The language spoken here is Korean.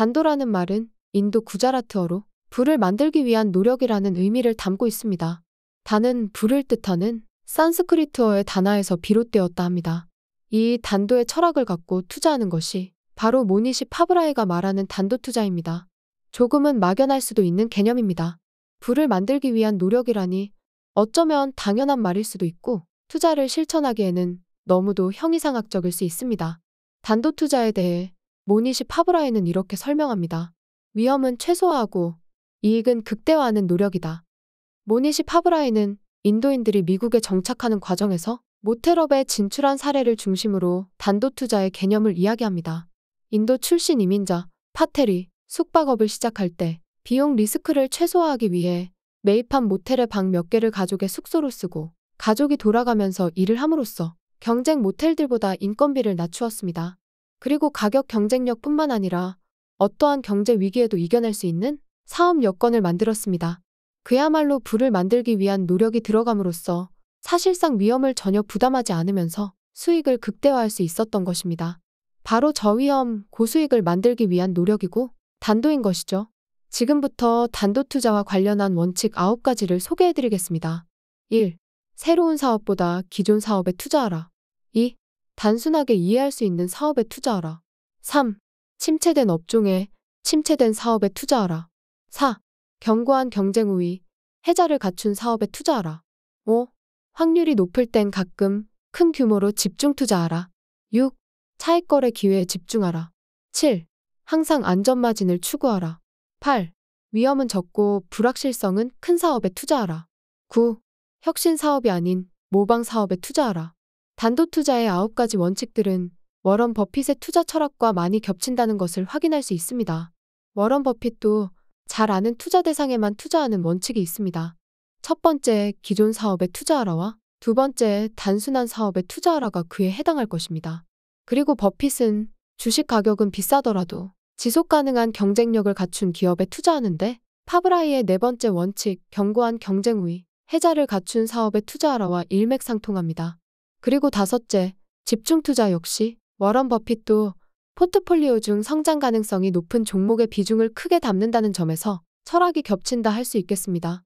단도라는 말은 인도 구자라트어로 불을 만들기 위한 노력이라는 의미를 담고 있습니다. 단은 불을 뜻하는 산스크리트어의 단어에서 비롯되었다 합니다. 이 단도의 철학을 갖고 투자하는 것이 바로 모니시 파브라이가 말하는 단도 투자입니다. 조금은 막연할 수도 있는 개념입니다. 불을 만들기 위한 노력이라니 어쩌면 당연한 말일 수도 있고 투자를 실천하기에는 너무도 형이상학적일 수 있습니다. 단도 투자에 대해 모니시 파브라이는 이렇게 설명합니다. 위험은 최소화하고 이익은 극대화하는 노력이다. 모니시 파브라이는 인도인들이 미국에 정착하는 과정에서 모텔업에 진출한 사례를 중심으로 단도 투자의 개념을 이야기합니다. 인도 출신 이민자, 파테리, 숙박업을 시작할 때 비용 리스크를 최소화하기 위해 매입한 모텔의 방 몇 개를 가족의 숙소로 쓰고 가족이 돌아가면서 일을 함으로써 경쟁 모텔들보다 인건비를 낮추었습니다. 그리고 가격 경쟁력뿐만 아니라 어떠한 경제 위기에도 이겨낼 수 있는 사업 여건을 만들었습니다. 그야말로 불을 만들기 위한 노력이 들어감으로써 사실상 위험을 전혀 부담하지 않으면서 수익을 극대화할 수 있었던 것입니다. 바로 저위험, 고수익을 만들기 위한 노력이고 단도인 것이죠. 지금부터 단도 투자와 관련한 원칙 9가지를 소개해드리겠습니다. 1. 새로운 사업보다 기존 사업에 투자하라. 2. 단순하게 이해할 수 있는 사업에 투자하라. 3. 침체된 업종에 침체된 사업에 투자하라. 4. 견고한 경쟁 우위, 해자를 갖춘 사업에 투자하라. 5. 확률이 높을 땐 가끔 큰 규모로 집중 투자하라. 6. 차익 거래 기회에 집중하라. 7. 항상 안전마진을 추구하라. 8. 위험은 적고 불확실성은 큰 사업에 투자하라. 9. 혁신 사업이 아닌 모방 사업에 투자하라. 단도 투자의 9가지 원칙들은 워런 버핏의 투자 철학과 많이 겹친다는 것을 확인할 수 있습니다. 워런 버핏도 잘 아는 투자 대상에만 투자하는 원칙이 있습니다. 첫 번째, 기존 사업에 투자하라와 두 번째, 단순한 사업에 투자하라가 그에 해당할 것입니다. 그리고 버핏은 주식 가격은 비싸더라도 지속 가능한 경쟁력을 갖춘 기업에 투자하는데 파브라이의 네 번째 원칙, 견고한 경쟁 우위, 해자를 갖춘 사업에 투자하라와 일맥상통합니다. 그리고 다섯째, 집중 투자 역시 워런 버핏도 포트폴리오 중 성장 가능성이 높은 종목의 비중을 크게 담는다는 점에서 철학이 겹친다 할 수 있겠습니다.